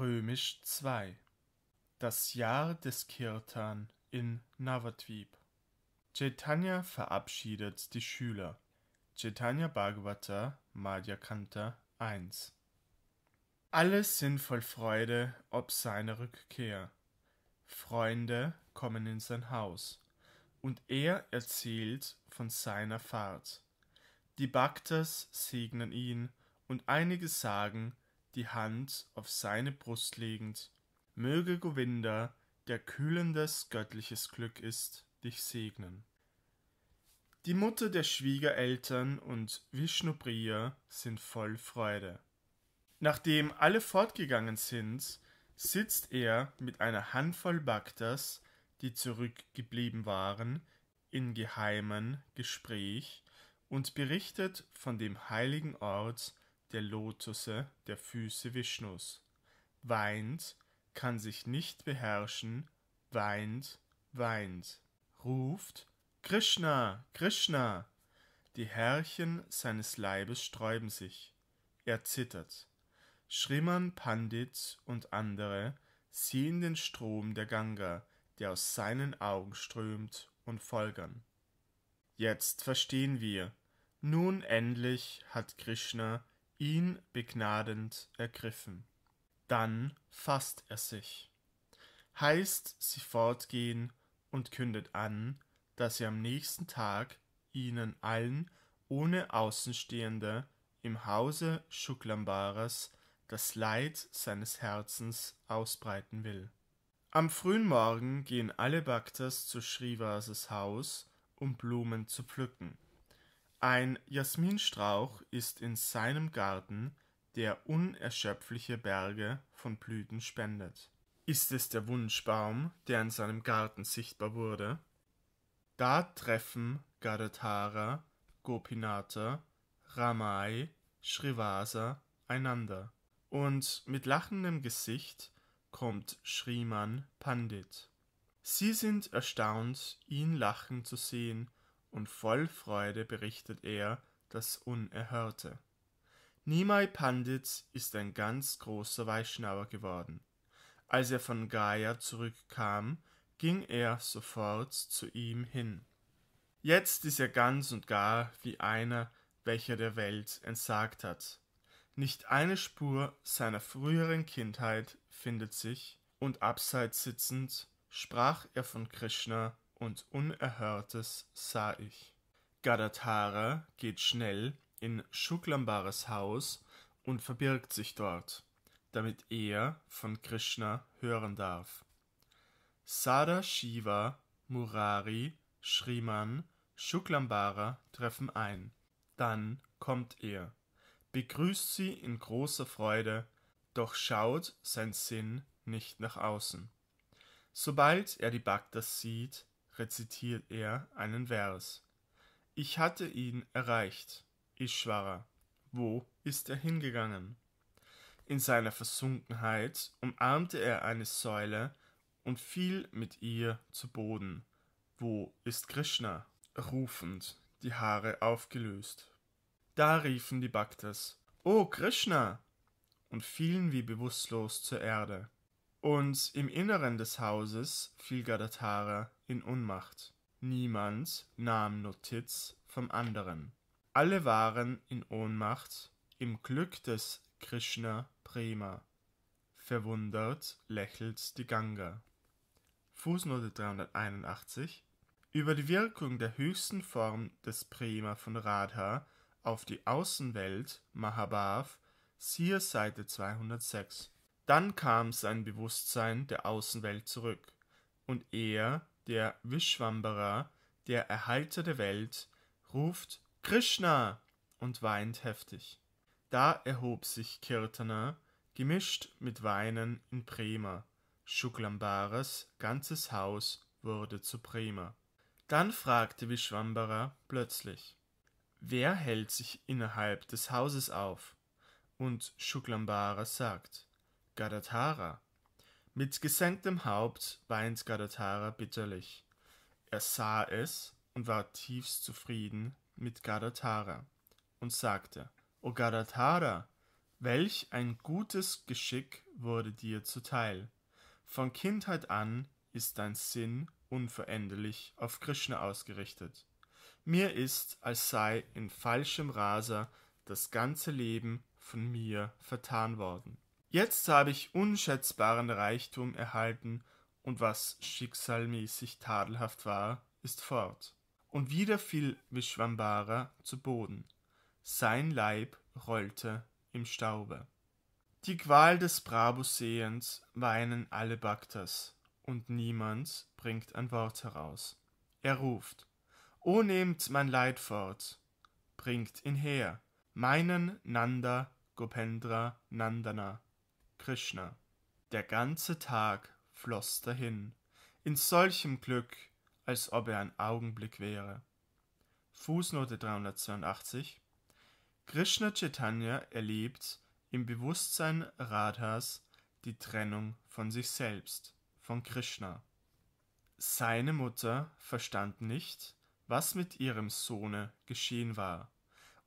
Römisch 2 Das Jahr des Kirtan in Navadvip Chaitanya verabschiedet die Schüler. Chaitanya Bhagavata Madhya Kanta 1 Alles sind voll Freude ob seiner Rückkehr. Freunde kommen in sein Haus und er erzählt von seiner Fahrt. Die Bhaktas segnen ihn und einige sagen, die Hand auf seine Brust legend, möge Govinda, der kühlendes göttliches Glück ist, dich segnen. Die Mutter der Schwiegereltern und Vishnupriya sind voll Freude. Nachdem alle fortgegangen sind, sitzt er mit einer Handvoll Bhaktas, die zurückgeblieben waren, in geheimem Gespräch und berichtet von dem heiligen Ort, der Lotusse der Füße Vishnus. Weint, kann sich nicht beherrschen, weint, weint. Ruft Krishna, Krishna. Die Härchen seines Leibes sträuben sich. Er zittert. Schriman Pandit und andere sehen den Strom der Ganga, der aus seinen Augen strömt, und folgern. Jetzt verstehen wir. Nun endlich hat Krishna ihn begnadend ergriffen. Dann fasst er sich, heißt sie fortgehen und kündet an, dass er am nächsten Tag ihnen allen ohne Außenstehende im Hause Schuklambaras das Leid seines Herzens ausbreiten will. Am frühen Morgen gehen alle Bhaktas zu Shrivasas Haus, um Blumen zu pflücken. Ein Jasminstrauch ist in seinem Garten, der unerschöpfliche Berge von Blüten spendet. Ist es der Wunschbaum, der in seinem Garten sichtbar wurde? Da treffen Gadatara, Gopinata, Ramai, Srivasa einander. Und mit lachendem Gesicht kommt Sriman Pandit. Sie sind erstaunt, ihn lachen zu sehen und voll Freude berichtet er das Unerhörte. Nimai Pandit ist ein ganz großer Vaishnava geworden. Als er von Gaya zurückkam, ging er sofort zu ihm hin. Jetzt ist er ganz und gar wie einer, welcher der Welt entsagt hat. Nicht eine Spur seiner früheren Kindheit findet sich, und abseits sitzend sprach er von Krishna und Unerhörtes sah ich. Gadatara geht schnell in Shuklambaras Haus und verbirgt sich dort, damit er von Krishna hören darf. Sada Shiva, Murari, Sriman, Shuklambara treffen ein. Dann kommt er, begrüßt sie in großer Freude, doch schaut sein Sinn nicht nach außen. Sobald er die Bhaktas sieht, rezitiert er einen Vers. Ich hatte ihn erreicht, Ishvara. Wo ist er hingegangen? In seiner Versunkenheit umarmte er eine Säule und fiel mit ihr zu Boden. Wo ist Krishna? rufend, die Haare aufgelöst. Da riefen die Bhaktas, O Krishna! und fielen wie bewusstlos zur Erde. Und im Inneren des Hauses fiel Gadatara in Ohnmacht. Niemand nahm Notiz vom anderen. Alle waren in Ohnmacht im Glück des Krishna Prema. Verwundert lächelt die Ganga. Fußnote 381 Über die Wirkung der höchsten Form des Prema von Radha auf die Außenwelt Mahabhav, siehe Seite 206. Dann kam sein Bewusstsein der Außenwelt zurück, und er der Vishwambara, der Erhalter der Welt, ruft Krishna und weint heftig. Da erhob sich Kirtana, gemischt mit Weinen in Prema. Shuklambaras ganzes Haus wurde zu Prema. Dann fragte Vishwambara plötzlich, wer hält sich innerhalb des Hauses auf? Und Shuklambara sagt, Gadatara. Mit gesenktem Haupt weint Gadatara bitterlich. Er sah es und war tiefst zufrieden mit Gadatara und sagte, O Gadatara, welch ein gutes Geschick wurde dir zuteil. Von Kindheit an ist dein Sinn unveränderlich auf Krishna ausgerichtet. Mir ist, als sei in falschem Raser das ganze Leben von mir vertan worden. Jetzt habe ich unschätzbaren Reichtum erhalten, und was schicksalmäßig tadelhaft war, ist fort. Und wieder fiel Vishwambara zu Boden. Sein Leib rollte im Staube. Die Qual des Brabusehens weinen alle Bhaktas, und niemand bringt ein Wort heraus. Er ruft, O nehmt mein Leid fort, bringt ihn her, meinen Nanda Gopendra Nandana Krishna. Der ganze Tag floss dahin, in solchem Glück, als ob er ein Augenblick wäre. Fußnote 382 Krishna Chaitanya erlebt im Bewusstsein Radhas die Trennung von sich selbst, von Krishna. Seine Mutter verstand nicht, was mit ihrem Sohne geschehen war,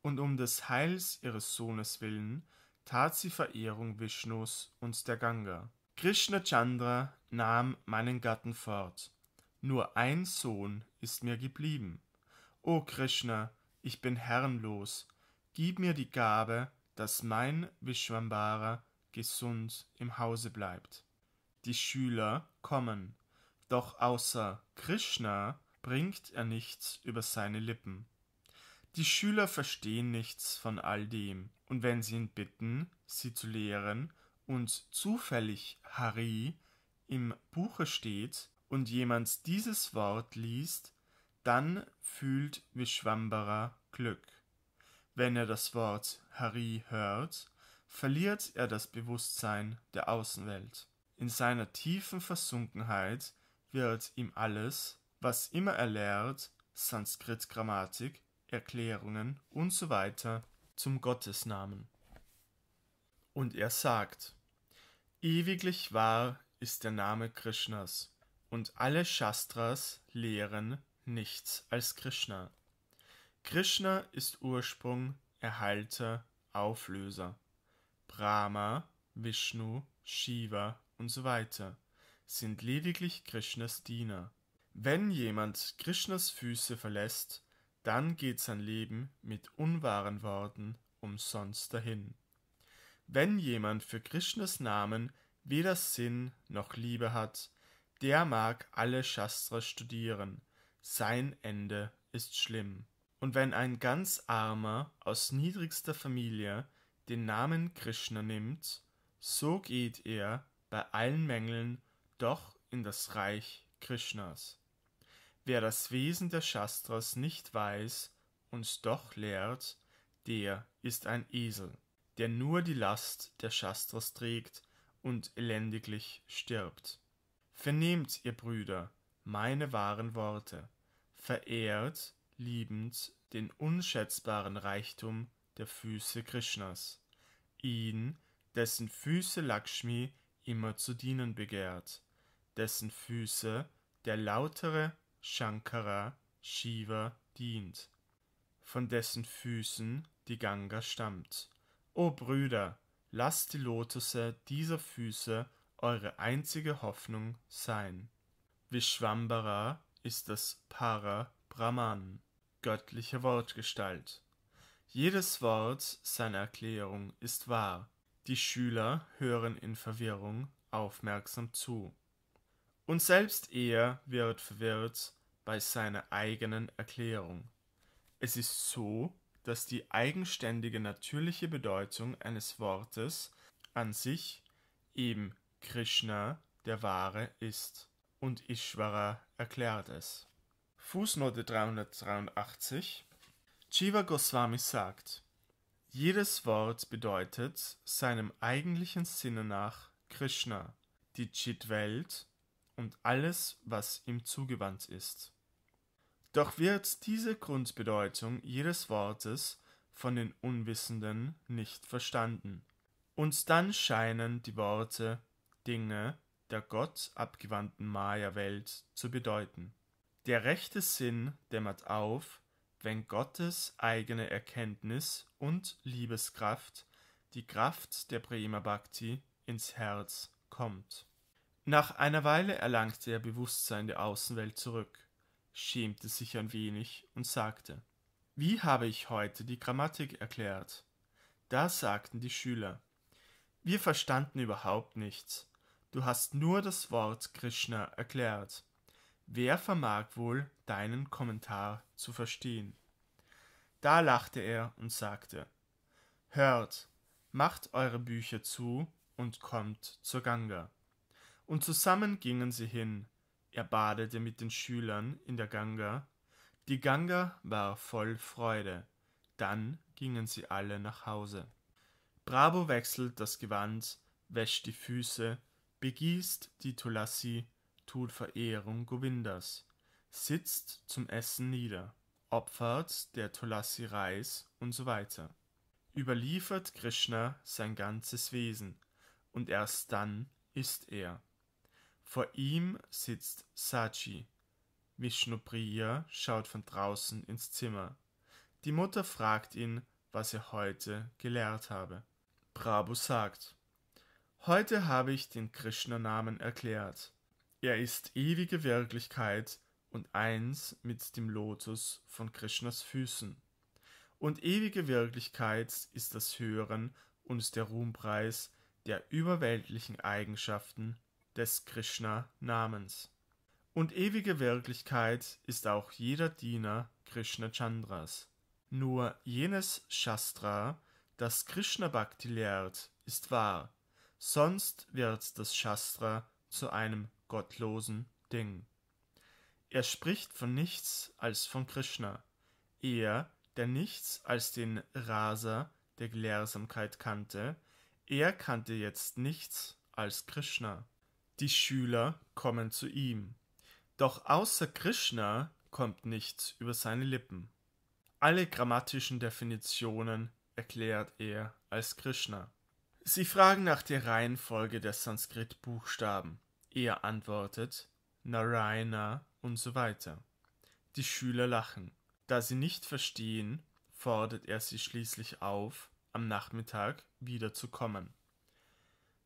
und um des Heils ihres Sohnes willen tat sie Verehrung Vishnus und der Ganga. Krishna Chandra nahm meinen Gatten fort. Nur ein Sohn ist mir geblieben. O Krishna, ich bin herrenlos. Gib mir die Gabe, dass mein Vishwambara gesund im Hause bleibt. Die Schüler kommen, doch außer Krishna bringt er nichts über seine Lippen. Die Schüler verstehen nichts von all dem und wenn sie ihn bitten, sie zu lehren, und zufällig Hari im Buche steht und jemand dieses Wort liest, dann fühlt Vishwambara Glück. Wenn er das Wort Hari hört, verliert er das Bewusstsein der Außenwelt. In seiner tiefen Versunkenheit wird ihm alles, was immer er lehrt, Sanskrit-Grammatik, Erklärungen usw. So zum Gottesnamen. Und er sagt, Ewiglich wahr ist der Name Krishnas, und alle Shastras lehren nichts als Krishna. Krishna ist Ursprung, Erhalter, Auflöser. Brahma, Vishnu, Shiva und so weiter sind lediglich Krishnas Diener. Wenn jemand Krishnas Füße verlässt, dann geht sein Leben mit unwahren Worten umsonst dahin. Wenn jemand für Krishnas Namen weder Sinn noch Liebe hat, der mag alle Shastras studieren, sein Ende ist schlimm. Und wenn ein ganz armer aus niedrigster Familie den Namen Krishna nimmt, so geht er bei allen Mängeln doch in das Reich Krishnas. Wer das Wesen der Shastras nicht weiß und doch lehrt, der ist ein Esel, der nur die Last der Shastras trägt und elendiglich stirbt. Vernehmt, ihr Brüder, meine wahren Worte, verehrt liebend den unschätzbaren Reichtum der Füße Krishnas, ihn, dessen Füße Lakshmi immer zu dienen begehrt, dessen Füße der lautere Shankara Shiva dient, von dessen Füßen die Ganga stammt. O Brüder, lasst die Lotusse dieser Füße eure einzige Hoffnung sein. Vishwambara ist das Para Brahman, göttliche Wortgestalt. Jedes Wort seiner Erklärung ist wahr. Die Schüler hören in Verwirrung aufmerksam zu und selbst er wird verwirrt bei seiner eigenen Erklärung. Es ist so, dass die eigenständige natürliche Bedeutung eines Wortes an sich eben Krishna der Wahre ist. Und Ishvara erklärt es. Fußnote 383 Jiva Goswami sagt, jedes Wort bedeutet seinem eigentlichen Sinne nach Krishna, die Chit-Welt und alles, was ihm zugewandt ist. Doch wird diese Grundbedeutung jedes Wortes von den Unwissenden nicht verstanden. Und dann scheinen die Worte Dinge der Gott abgewandten Maya-Welt zu bedeuten. Der rechte Sinn dämmert auf, wenn Gottes eigene Erkenntnis und Liebeskraft die Kraft der Prema Bhakti ins Herz kommt. Nach einer Weile erlangte er Bewusstsein der Außenwelt zurück, schämte sich ein wenig und sagte: Wie habe ich heute die Grammatik erklärt? Da sagten die Schüler: Wir verstanden überhaupt nichts. Du hast nur das Wort Krishna erklärt. Wer vermag wohl deinen Kommentar zu verstehen? Da lachte er und sagte Hört, macht eure Bücher zu und kommt zur Ganga und zusammen gingen sie hin. Er badete mit den Schülern in der Ganga. Die Ganga war voll Freude. Dann gingen sie alle nach Hause. Bravo wechselt das Gewand, wäscht die Füße, begießt die Tulasi, tut Verehrung Govindas, sitzt zum Essen nieder, opfert der Tulasi Reis und so weiter. Überliefert Krishna sein ganzes Wesen und erst dann ist er. Vor ihm sitzt Sachi. Vishnupriya schaut von draußen ins Zimmer. Die Mutter fragt ihn, was er heute gelehrt habe. Prabhu sagt, Heute habe ich den Krishna-Namen erklärt. Er ist ewige Wirklichkeit und eins mit dem Lotus von Krishnas Füßen. Und ewige Wirklichkeit ist das Hören und der Ruhmpreis der überweltlichen Eigenschaften des Krishna-Namens. Und ewige Wirklichkeit ist auch jeder Diener Krishna Chandras. Nur jenes Shastra, das Krishna Bhakti lehrt, ist wahr, sonst wird das Shastra zu einem gottlosen Ding. Er spricht von nichts als von Krishna, er, der nichts als den Rasa der Gelehrsamkeit kannte, er kannte jetzt nichts als Krishna. Die Schüler kommen zu ihm. Doch außer Krishna kommt nichts über seine Lippen. Alle grammatischen Definitionen erklärt er als Krishna. Sie fragen nach der Reihenfolge der Sanskrit-Buchstaben. Er antwortet Narayana und so weiter. Die Schüler lachen. Da sie nicht verstehen, fordert er sie schließlich auf, am Nachmittag wiederzukommen.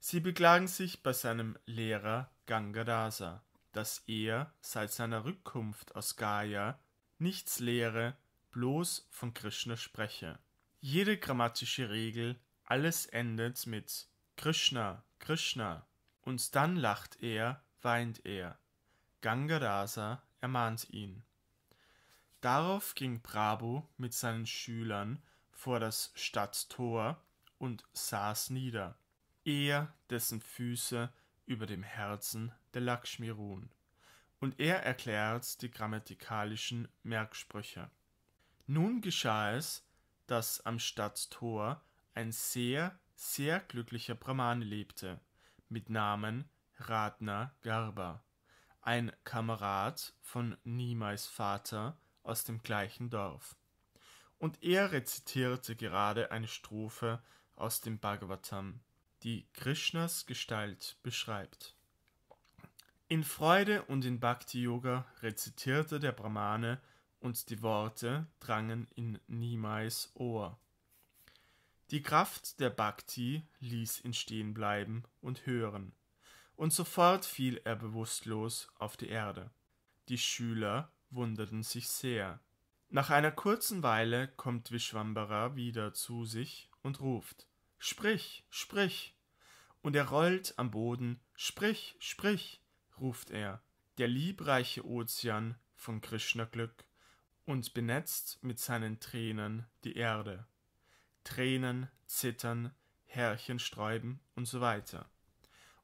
Sie beklagen sich bei seinem Lehrer Gangadasa, dass er seit seiner Rückkunft aus Gaya nichts lehre, bloß von Krishna spreche. Jede grammatische Regel, alles endet mit Krishna, Krishna. Und dann lacht er, weint er. Gangadasa ermahnt ihn. Darauf ging Prabhu mit seinen Schülern vor das Stadttor und saß nieder eher dessen Füße über dem Herzen der Lakshmi ruhen. Und er erklärt die grammatikalischen Merksprüche. Nun geschah es, dass am Stadttor ein sehr, sehr glücklicher Brahmane lebte, mit Namen Radna Garba, ein Kamerad von Nimais Vater aus dem gleichen Dorf. Und er rezitierte gerade eine Strophe aus dem Bhagavatam die Krishnas Gestalt beschreibt. In Freude und in Bhakti Yoga rezitierte der Brahmane und die Worte drangen in Nimais Ohr. Die Kraft der Bhakti ließ ihn stehen bleiben und hören, und sofort fiel er bewusstlos auf die Erde. Die Schüler wunderten sich sehr. Nach einer kurzen Weile kommt Vishwambara wieder zu sich und ruft Sprich, sprich und er rollt am Boden. Sprich, sprich, ruft er. Der liebreiche Ozean von Krishna Glück und benetzt mit seinen Tränen die Erde. Tränen, Zittern, Härchen sträuben und so weiter.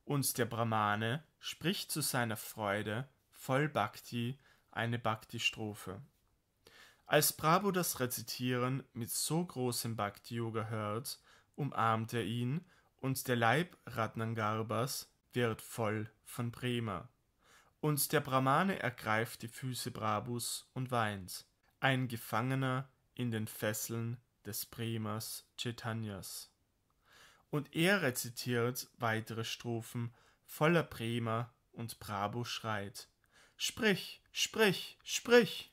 Und der Brahmane spricht zu seiner Freude voll Bhakti eine Bhakti-Strophe. Als Prabhu das Rezitieren mit so großem Bhakti-Yoga hört, umarmt er ihn und der Leib Ratnangarbas wird voll von Prema. Und der Brahmane ergreift die Füße Brabus und weint, ein Gefangener in den Fesseln des Premas Chaitanyas. Und er rezitiert weitere Strophen voller Prema und Brabus schreit: Sprich, sprich, sprich!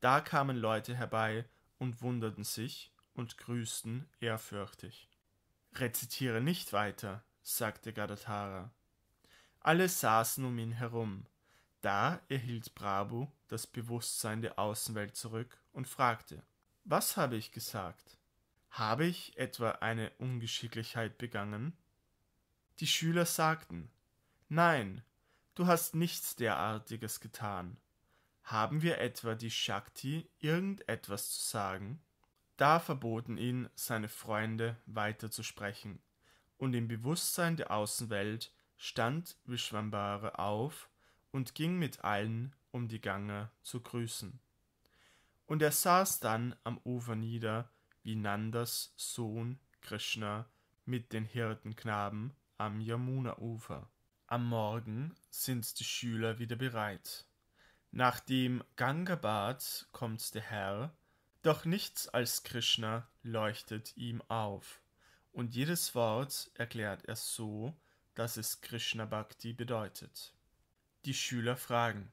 Da kamen Leute herbei und wunderten sich und grüßten ehrfürchtig. Rezitiere nicht weiter, sagte Gadatara. Alle saßen um ihn herum. Da erhielt Brabu das Bewusstsein der Außenwelt zurück und fragte: Was habe ich gesagt? Habe ich etwa eine Ungeschicklichkeit begangen? Die Schüler sagten: Nein, du hast nichts derartiges getan. Haben wir etwa die Shakti, irgendetwas zu sagen? Da verboten ihn seine Freunde weiter zu sprechen, und im Bewusstsein der Außenwelt stand Vishwambhara auf und ging mit allen um die Ganga zu grüßen. Und er saß dann am Ufer nieder, wie Nandas Sohn Krishna mit den Hirtenknaben am Yamuna-Ufer. Am Morgen sind die Schüler wieder bereit. Nach dem Gangabad kommt der Herr doch nichts als Krishna leuchtet ihm auf, und jedes Wort erklärt er so, dass es Krishna Bhakti bedeutet. Die Schüler fragen,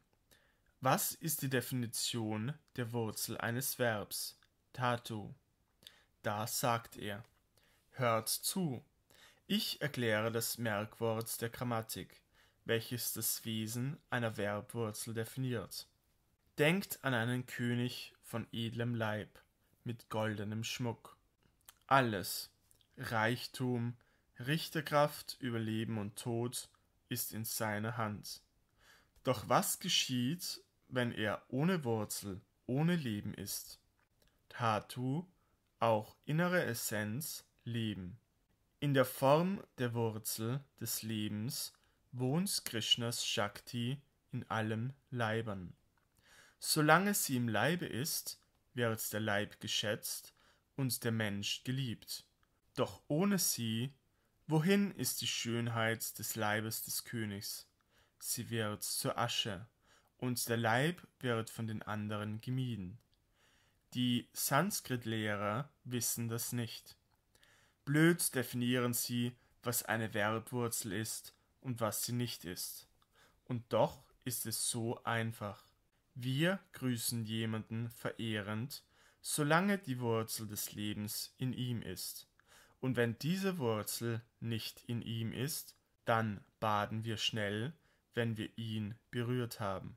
was ist die Definition der Wurzel eines Verbs, Tatu? Da sagt er, hört zu, ich erkläre das Merkwort der Grammatik, welches das Wesen einer Verbwurzel definiert. Denkt an einen König von edlem Leib, mit goldenem Schmuck. Alles Reichtum, Richterkraft über Leben und Tod ist in seiner Hand. Doch was geschieht, wenn er ohne Wurzel, ohne Leben ist? Tatu, auch innere Essenz, Leben. In der Form der Wurzel des Lebens wohnt Krishnas Shakti in allen Leibern. Solange sie im Leibe ist, wird der Leib geschätzt und der Mensch geliebt. Doch ohne sie, wohin ist die Schönheit des Leibes des Königs? Sie wird zur Asche, und der Leib wird von den anderen gemieden. Die Sanskrit-Lehrer wissen das nicht. Blöd definieren sie, was eine Verbwurzel ist und was sie nicht ist. Und doch ist es so einfach. Wir grüßen jemanden verehrend, solange die Wurzel des Lebens in ihm ist. Und wenn diese Wurzel nicht in ihm ist, dann baden wir schnell, wenn wir ihn berührt haben.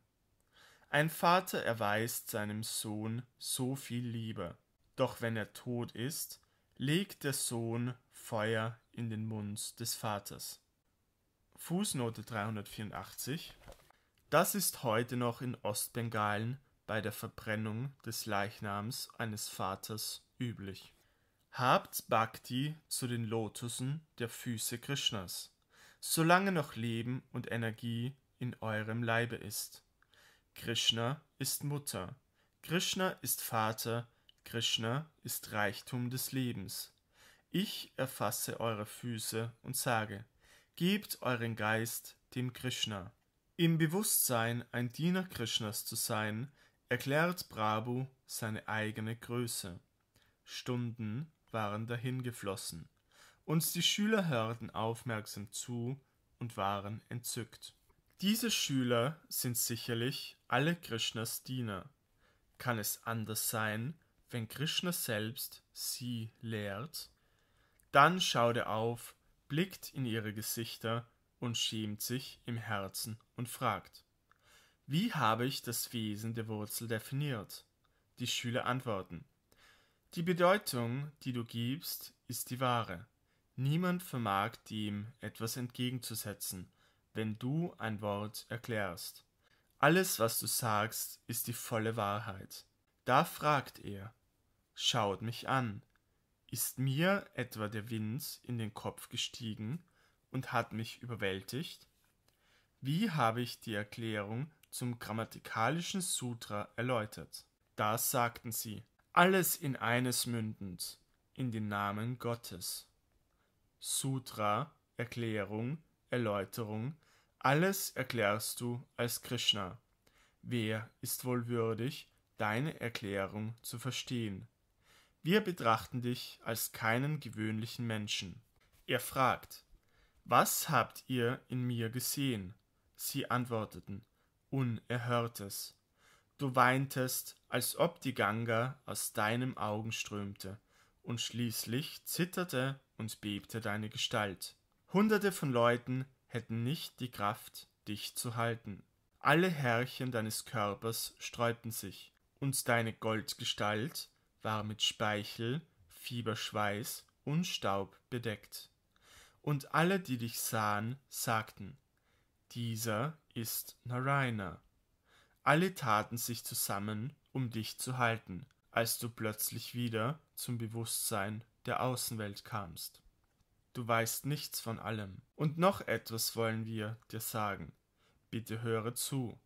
Ein Vater erweist seinem Sohn so viel Liebe, doch wenn er tot ist, legt der Sohn Feuer in den Mund des Vaters. Fußnote 384 das ist heute noch in Ostbengalen bei der Verbrennung des Leichnams eines Vaters üblich. Habt Bhakti zu den Lotusen der Füße Krishnas, solange noch Leben und Energie in eurem Leibe ist. Krishna ist Mutter, Krishna ist Vater, Krishna ist Reichtum des Lebens. Ich erfasse eure Füße und sage, gebt euren Geist dem Krishna. Im Bewusstsein, ein Diener Krishnas zu sein, erklärt Prabhu seine eigene Größe. Stunden waren dahingeflossen. und die Schüler hörten aufmerksam zu und waren entzückt. Diese Schüler sind sicherlich alle Krishnas Diener. Kann es anders sein, wenn Krishna selbst sie lehrt? Dann schaut er auf, blickt in ihre Gesichter und schämt sich im Herzen und fragt, wie habe ich das Wesen der Wurzel definiert? Die Schüler antworten, die Bedeutung, die du gibst, ist die wahre. Niemand vermag dem etwas entgegenzusetzen, wenn du ein Wort erklärst. Alles, was du sagst, ist die volle Wahrheit. Da fragt er, schaut mich an. Ist mir etwa der Wind in den Kopf gestiegen und hat mich überwältigt? Wie habe ich die Erklärung zum grammatikalischen Sutra erläutert? Da sagten sie, alles in eines mündend, in den Namen Gottes. Sutra, Erklärung, Erläuterung, alles erklärst du als Krishna. Wer ist wohl würdig, deine Erklärung zu verstehen? Wir betrachten dich als keinen gewöhnlichen Menschen. Er fragt, was habt ihr in mir gesehen? Sie antworteten, Unerhörtes. Du weintest, als ob die Ganga aus deinen Augen strömte, und schließlich zitterte und bebte deine Gestalt. Hunderte von Leuten hätten nicht die Kraft, dich zu halten. Alle Härchen deines Körpers sträubten sich, und deine Goldgestalt war mit Speichel, Fieberschweiß und Staub bedeckt. Und alle, die dich sahen, sagten, dieser ist Naraina. Alle taten sich zusammen, um dich zu halten, als du plötzlich wieder zum Bewusstsein der Außenwelt kamst. Du weißt nichts von allem. Und noch etwas wollen wir dir sagen. Bitte höre zu.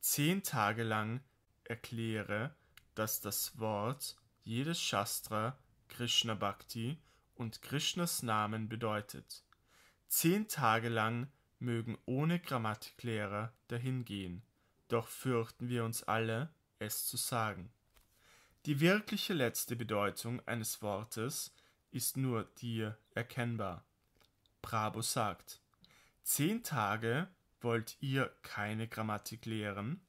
Zehn Tage lang erkläre, dass das Wort jedes Shastra Krishna Bhakti und Krishnas Namen bedeutet. Zehn Tage lang mögen ohne Grammatiklehrer dahingehen, doch fürchten wir uns alle, es zu sagen. Die wirkliche letzte Bedeutung eines Wortes ist nur dir erkennbar. Brabo sagt, zehn Tage wollt ihr keine Grammatik lehren?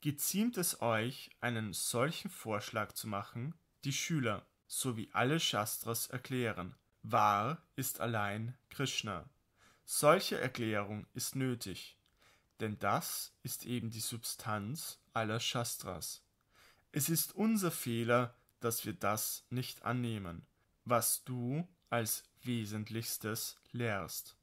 Geziemt es euch, einen solchen Vorschlag zu machen? Die Schüler sowie alle Shastras erklären. Wahr ist allein Krishna. Solche Erklärung ist nötig, denn das ist eben die Substanz aller Shastras. Es ist unser Fehler, dass wir das nicht annehmen, was du als Wesentlichstes lehrst.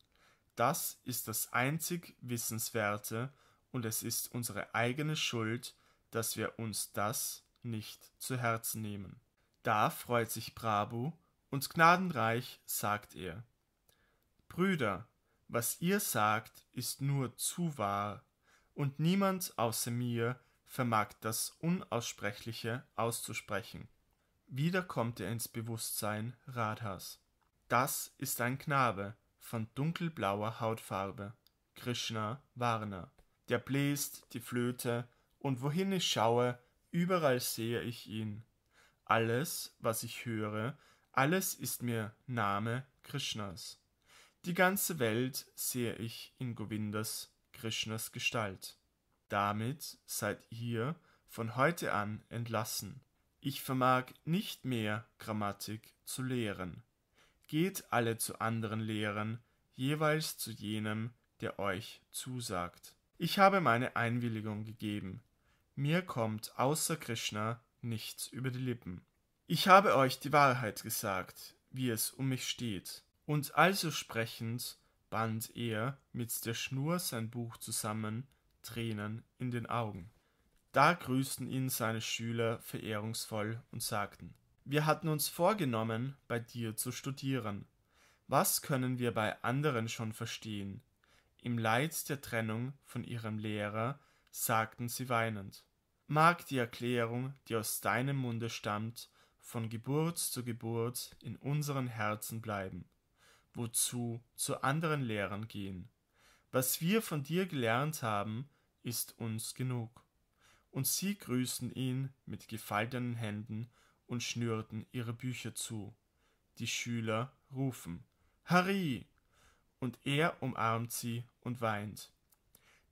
Das ist das einzig Wissenswerte und es ist unsere eigene Schuld, dass wir uns das nicht zu Herzen nehmen. Da freut sich Brabo und gnadenreich sagt er: Brüder, was ihr sagt, ist nur zu wahr, und niemand außer mir vermag das Unaussprechliche auszusprechen. Wieder kommt er ins Bewusstsein Radhas. Das ist ein Knabe von dunkelblauer Hautfarbe, Krishna Varna. Der bläst die Flöte, und wohin ich schaue, überall sehe ich ihn. Alles, was ich höre, alles ist mir Name Krishnas. Die ganze Welt sehe ich in Govindas Krishnas Gestalt. Damit seid ihr von heute an entlassen. Ich vermag nicht mehr Grammatik zu lehren. Geht alle zu anderen Lehren, jeweils zu jenem, der euch zusagt. Ich habe meine Einwilligung gegeben. Mir kommt außer Krishna nichts über die Lippen. Ich habe euch die Wahrheit gesagt, wie es um mich steht. Und also sprechend band er mit der Schnur sein Buch zusammen, Tränen in den Augen. Da grüßten ihn seine Schüler verehrungsvoll und sagten Wir hatten uns vorgenommen, bei dir zu studieren. Was können wir bei anderen schon verstehen? Im Leid der Trennung von ihrem Lehrer sagten sie weinend mag die Erklärung, die aus deinem Munde stammt, von Geburt zu Geburt in unseren Herzen bleiben, wozu zu anderen Lehrern gehen. Was wir von dir gelernt haben, ist uns genug. Und sie grüßten ihn mit gefaltenen Händen und schnürten ihre Bücher zu. Die Schüler rufen Hari! Und er umarmt sie und weint.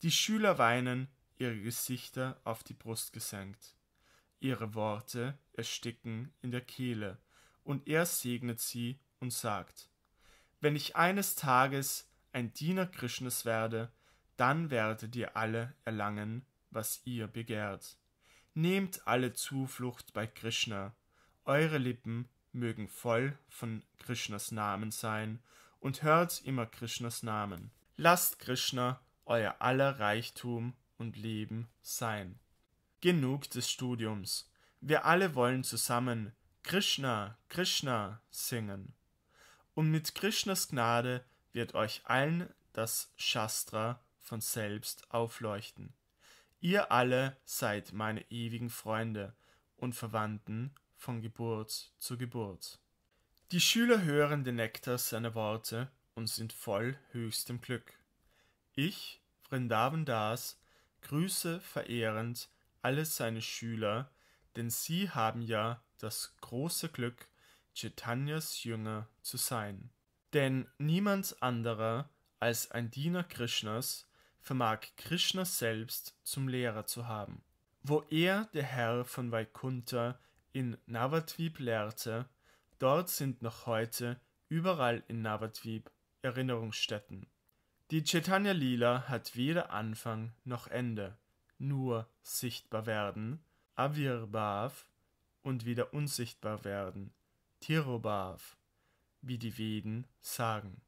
Die Schüler weinen ihre Gesichter auf die Brust gesenkt. Ihre Worte ersticken in der Kehle, und er segnet sie und sagt, Wenn ich eines Tages ein Diener Krishnas werde, dann werdet ihr alle erlangen, was ihr begehrt. Nehmt alle Zuflucht bei Krishna, eure Lippen mögen voll von Krishnas Namen sein, und hört immer Krishnas Namen. Lasst Krishna euer aller Reichtum und Leben sein. Genug des Studiums. Wir alle wollen zusammen Krishna, Krishna singen. Und mit Krishnas Gnade wird euch allen das Shastra von selbst aufleuchten. Ihr alle seid meine ewigen Freunde und Verwandten von Geburt zu Geburt. Die Schüler hören den Nektar seiner Worte und sind voll höchstem Glück. Ich, Vrindavan Das, grüße verehrend alle seine Schüler, denn sie haben ja das große Glück, Chaitanyas Jünger zu sein. Denn niemand anderer als ein Diener Krishnas vermag Krishna selbst zum Lehrer zu haben. Wo er der Herr von Vaikuntha, in Navadvip lehrte, dort sind noch heute überall in Navadvip Erinnerungsstätten. Die Chaitanya Lila hat weder Anfang noch Ende, nur sichtbar werden, Avirbhav und wieder unsichtbar werden, Tirobhav, wie die Veden sagen.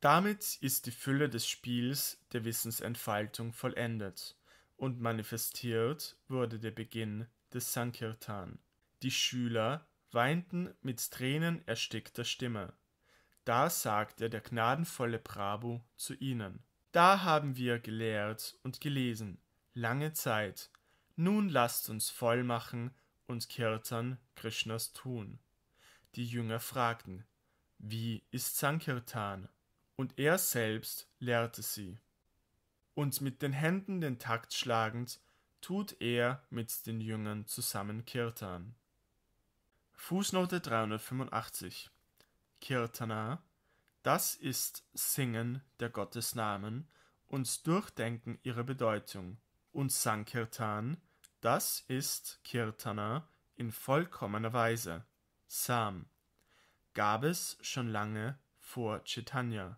Damit ist die Fülle des Spiels der Wissensentfaltung vollendet und manifestiert wurde der Beginn des Sankirtan. Die Schüler weinten mit Tränen erstickter Stimme. Da sagte der gnadenvolle Prabhu zu ihnen, da haben wir gelehrt und gelesen, lange Zeit, nun lasst uns vollmachen und Kirtan Krishnas tun. Die Jünger fragten, wie ist Sankirtan? Und er selbst lehrte sie. Und mit den Händen den Takt schlagend, tut er mit den Jüngern zusammen Kirtan. Fußnote 385 Kirtana, das ist Singen der Gottesnamen und Durchdenken ihrer Bedeutung. Und Sankirtan, das ist Kirtana in vollkommener Weise. Sam gab es schon lange vor Chaitanya.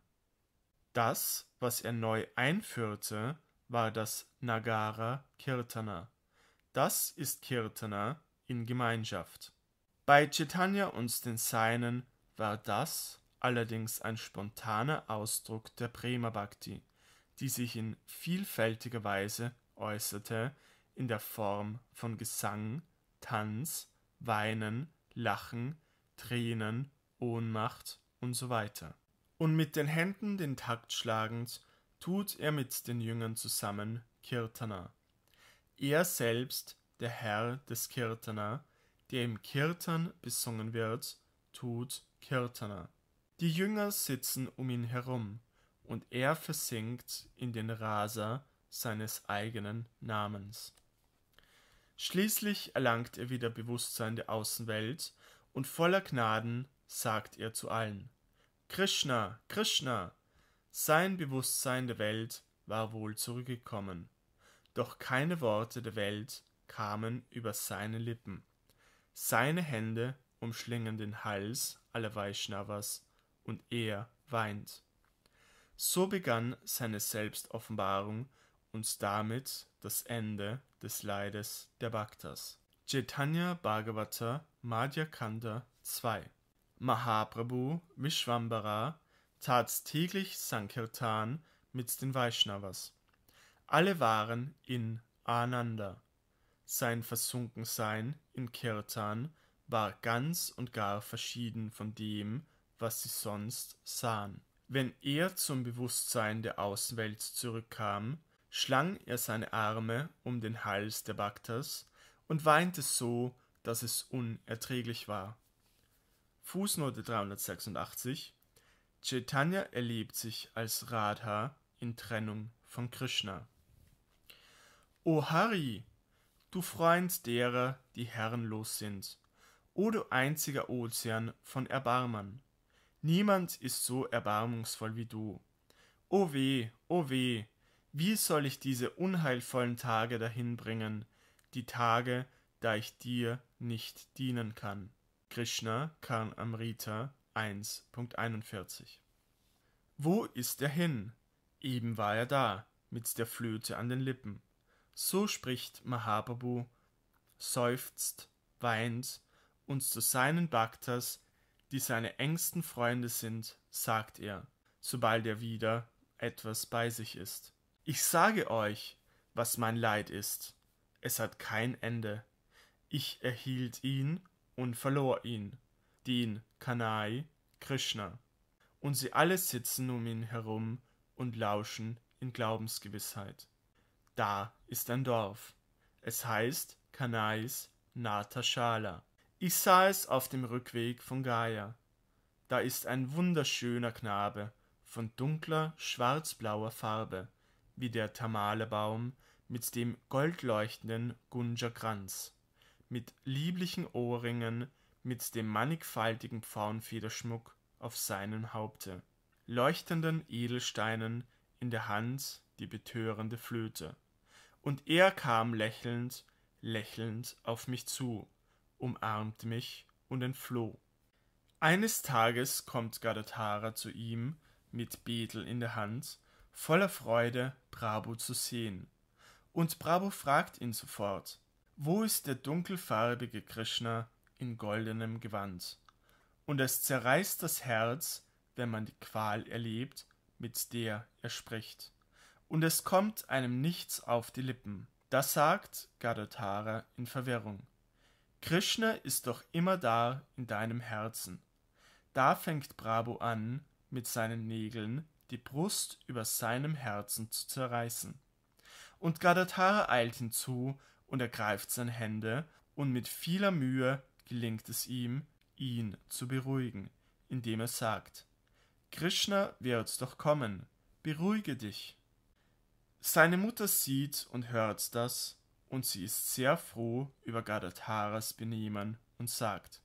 Das, was er neu einführte, war das Nagara Kirtana. Das ist Kirtana in Gemeinschaft. Bei Chaitanya und den Seinen war das allerdings ein spontaner Ausdruck der Prema Bhakti, die sich in vielfältiger Weise äußerte in der Form von Gesang, Tanz, Weinen, Lachen, Tränen, Ohnmacht und so weiter. Und mit den Händen den Takt schlagend, tut er mit den Jüngern zusammen Kirtana. Er selbst, der Herr des Kirtana, der im Kirtan besungen wird, tut Kirtaner. Die Jünger sitzen um ihn herum, und er versinkt in den Raser seines eigenen Namens. Schließlich erlangt er wieder Bewusstsein der Außenwelt, und voller Gnaden sagt er zu allen Krishna, Krishna. Sein Bewusstsein der Welt war wohl zurückgekommen, doch keine Worte der Welt kamen über seine Lippen. Seine Hände umschlingen den Hals aller Vaishnavas und er weint. So begann seine Selbstoffenbarung und damit das Ende des Leides der Bhaktas. Chaitanya Bhagavata Madhya Kanda 2 Mahaprabhu Vishwambara tat täglich Sankirtan mit den Vaishnavas. Alle waren in Ananda. Sein Versunkensein in Kirtan war ganz und gar verschieden von dem, was sie sonst sahen. Wenn er zum Bewusstsein der Außenwelt zurückkam, schlang er seine Arme um den Hals der Bhaktas und weinte so, dass es unerträglich war. Fußnote 386 Chaitanya erlebt sich als Radha in Trennung von Krishna. O Hari, du Freund derer, die herrenlos sind, O du einziger Ozean von Erbarmern! Niemand ist so erbarmungsvoll wie du. O weh, o weh, wie soll ich diese unheilvollen Tage dahin bringen, die Tage, da ich dir nicht dienen kann. Krishna, Karn Amrita 1.41 Wo ist er hin? Eben war er da, mit der Flöte an den Lippen. So spricht Mahaprabhu, seufzt, weint, und zu seinen Bhaktas, die seine engsten Freunde sind, sagt er, sobald er wieder etwas bei sich ist. Ich sage euch, was mein Leid ist. Es hat kein Ende. Ich erhielt ihn und verlor ihn, den Kanai, Krishna. Und sie alle sitzen um ihn herum und lauschen in Glaubensgewissheit. Da ist ein Dorf. Es heißt Kanais Natashala. Ich sah es auf dem Rückweg von Gaia. Da ist ein wunderschöner Knabe von dunkler, schwarzblauer Farbe, wie der Tamalebaum mit dem goldleuchtenden Gunjakranz, mit lieblichen Ohrringen, mit dem mannigfaltigen Pfauenfederschmuck auf seinem Haupte, leuchtenden Edelsteinen in der Hand die betörende Flöte. Und er kam lächelnd, lächelnd auf mich zu umarmte mich und entfloh. Eines Tages kommt Gadadhara zu ihm, mit Betel in der Hand, voller Freude, Brabo zu sehen. Und Brabo fragt ihn sofort, wo ist der dunkelfarbige Krishna in goldenem Gewand? Und es zerreißt das Herz, wenn man die Qual erlebt, mit der er spricht. Und es kommt einem nichts auf die Lippen. Das sagt Gadadhara in Verwirrung. Krishna ist doch immer da in deinem Herzen. Da fängt Brabo an, mit seinen Nägeln die Brust über seinem Herzen zu zerreißen. Und Gadatara eilt hinzu und ergreift seine Hände, und mit vieler Mühe gelingt es ihm, ihn zu beruhigen, indem er sagt, Krishna wird doch kommen, beruhige dich. Seine Mutter sieht und hört das und sie ist sehr froh über Gadataras Benehmen und sagt: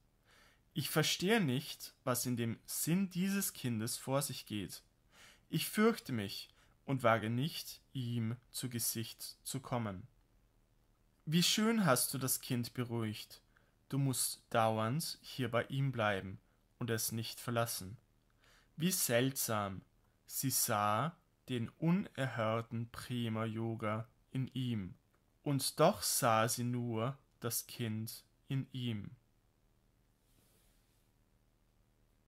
Ich verstehe nicht, was in dem Sinn dieses Kindes vor sich geht. Ich fürchte mich und wage nicht, ihm zu Gesicht zu kommen. Wie schön hast du das Kind beruhigt. Du musst dauernd hier bei ihm bleiben und es nicht verlassen. Wie seltsam. Sie sah den unerhörten Prima Yoga in ihm und doch sah sie nur das Kind in ihm.